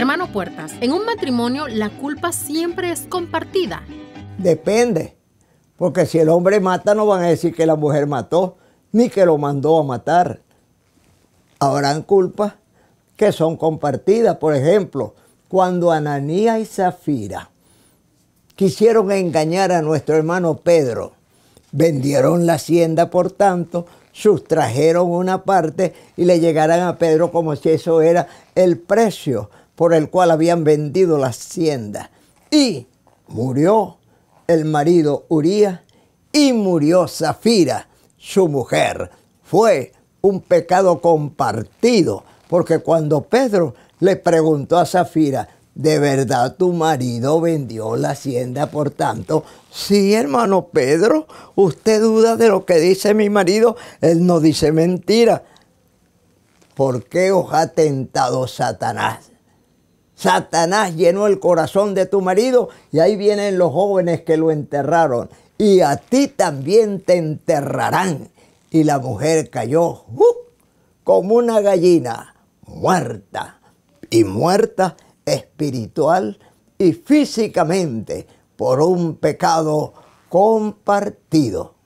Hermano Puertas, en un matrimonio la culpa siempre es compartida. Depende, porque si el hombre mata no van a decir que la mujer mató, ni que lo mandó a matar. Habrán culpas que son compartidas. Por ejemplo, cuando Ananía y Zafira quisieron engañar a nuestro hermano Pedro, vendieron la hacienda, por tanto, sustrajeron una parte y le llegarán a Pedro como si eso era el precio por el cual habían vendido la hacienda. Y murió el marido Uría y murió Zafira, su mujer. Fue un pecado compartido, porque cuando Pedro le preguntó a Zafira, ¿de verdad tu marido vendió la hacienda por tanto? Sí, hermano Pedro, usted duda de lo que dice mi marido, él no dice mentira. ¿Por qué os ha tentado Satanás? Satanás llenó el corazón de tu marido y ahí vienen los jóvenes que lo enterraron. Y a ti también te enterrarán. Y la mujer cayó uh, como una gallina, muerta. Y muerta espiritual y físicamente por un pecado compartido.